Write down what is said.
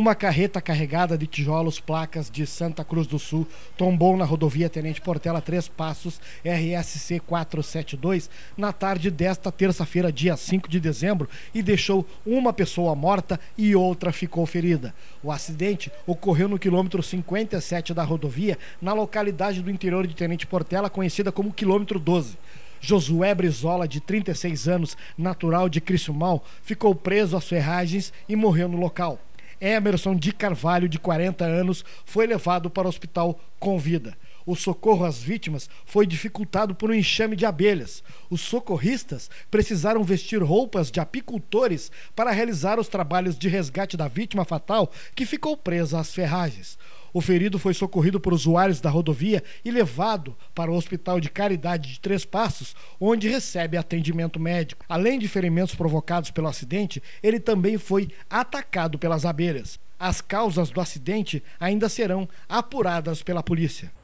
Uma carreta carregada de tijolos, placas de Santa Cruz do Sul, tombou na rodovia Tenente Portela, Três Passos, RSC 472, na tarde desta terça-feira, dia 5 de dezembro, e deixou uma pessoa morta e outra ficou ferida. O acidente ocorreu no quilômetro 57 da rodovia, na localidade do interior de Tenente Portela, conhecida como quilômetro 12. Josué Brizola, de 36 anos, natural de Mal, ficou preso às ferragens e morreu no local. Emerson de Carvalho, de 40 anos, foi levado para o hospital com vida o socorro às vítimas foi dificultado por um enxame de abelhas. Os socorristas precisaram vestir roupas de apicultores para realizar os trabalhos de resgate da vítima fatal que ficou presa às ferragens. O ferido foi socorrido por usuários da rodovia e levado para o Hospital de Caridade de Três Passos, onde recebe atendimento médico. Além de ferimentos provocados pelo acidente, ele também foi atacado pelas abelhas. As causas do acidente ainda serão apuradas pela polícia.